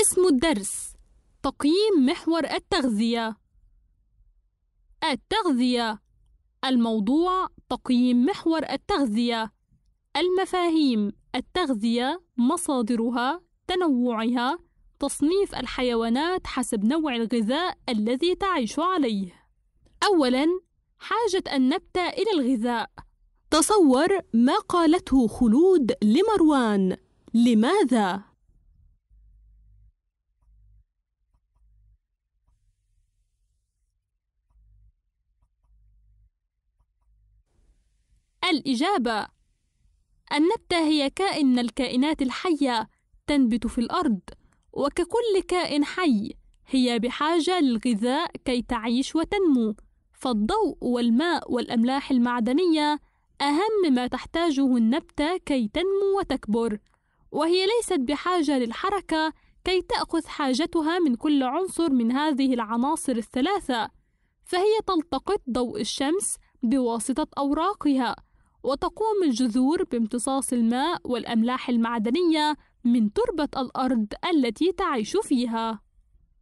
اسم الدرس تقييم محور التغذية التغذية الموضوع تقييم محور التغذية المفاهيم التغذية مصادرها تنوعها تصنيف الحيوانات حسب نوع الغذاء الذي تعيش عليه أولاً حاجة النبتة إلى الغذاء تصور ما قالته خلود لمروان لماذا الإجابة النبتة هي كائن من الكائنات الحية تنبت في الأرض وككل كائن حي هي بحاجة للغذاء كي تعيش وتنمو فالضوء والماء والأملاح المعدنية أهم ما تحتاجه النبتة كي تنمو وتكبر وهي ليست بحاجة للحركة كي تأخذ حاجتها من كل عنصر من هذه العناصر الثلاثة فهي تلتقط ضوء الشمس بواسطة أوراقها وتقوم الجذور بامتصاص الماء والأملاح المعدنية من تربة الأرض التي تعيش فيها.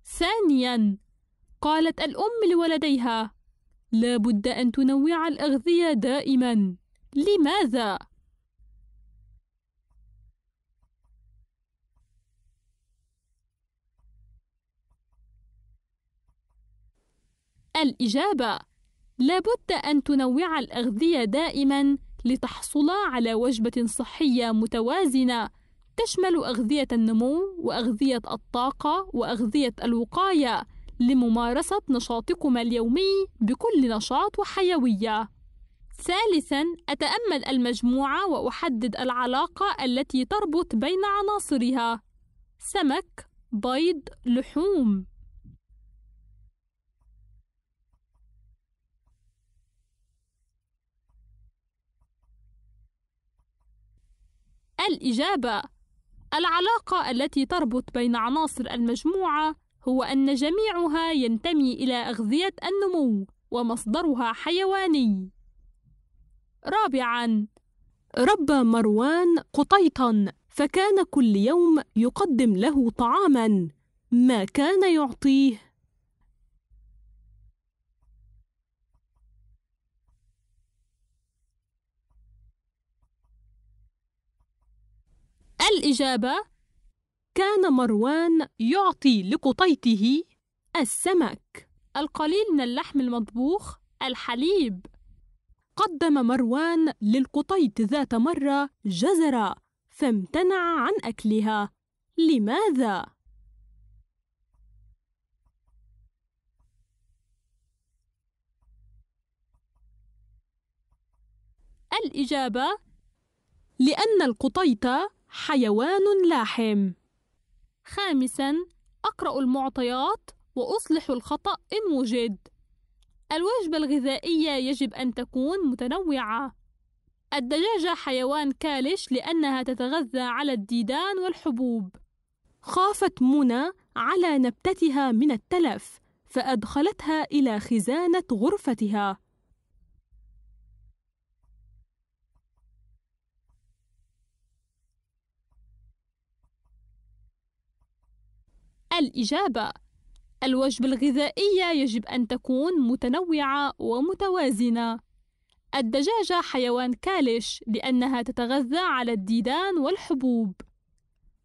ثانيًا، قالت الأم لولديها: "لا بد أن تنوع الأغذية دائمًا". لماذا؟ الإجابة: لابد أن تنوع الأغذية دائمًا لتحصلا على وجبة صحية متوازنة تشمل أغذية النمو وأغذية الطاقة وأغذية الوقاية لممارسة نشاطكما اليومي بكل نشاط وحيوية. ثالثاً، أتأمل المجموعة وأحدد العلاقة التي تربط بين عناصرها: سمك، بيض، لحوم. الإجابة العلاقة التي تربط بين عناصر المجموعة هو أن جميعها ينتمي إلى أغذية النمو ومصدرها حيواني رابعاً ربى مروان قطيطاً فكان كل يوم يقدم له طعاماً ما كان يعطيه الإجابة كان مروان يعطي لقطيته السمك القليل من اللحم المطبوخ الحليب قدم مروان للقطيط ذات مرة جزرة فامتنع عن أكلها لماذا؟ الإجابة لأن القطيط حيوان لاحم خامسا أقرأ المعطيات وأصلح الخطأ إن وجد الوجبة الغذائية يجب أن تكون متنوعة الدجاجة حيوان كالش لأنها تتغذى على الديدان والحبوب خافت منى على نبتتها من التلف فأدخلتها إلى خزانة غرفتها الإجابة الوجبة الغذائية يجب أن تكون متنوعة ومتوازنة الدجاجة حيوان كالش لأنها تتغذى على الديدان والحبوب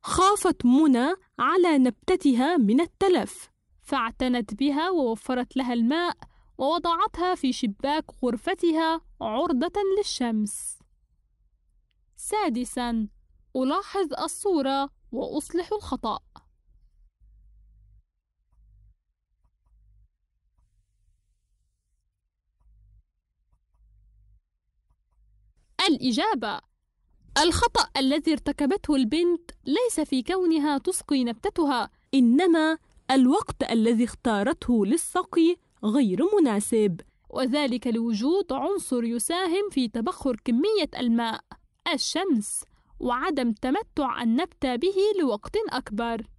خافت منى على نبتتها من التلف فاعتنت بها ووفرت لها الماء ووضعتها في شباك غرفتها عرضة للشمس سادسا ألاحظ الصورة وأصلح الخطأ الإجابة الخطأ الذي ارتكبته البنت ليس في كونها تسقي نبتتها إنما الوقت الذي اختارته للسقي غير مناسب وذلك لوجود عنصر يساهم في تبخر كمية الماء الشمس وعدم تمتع النبتة به لوقت أكبر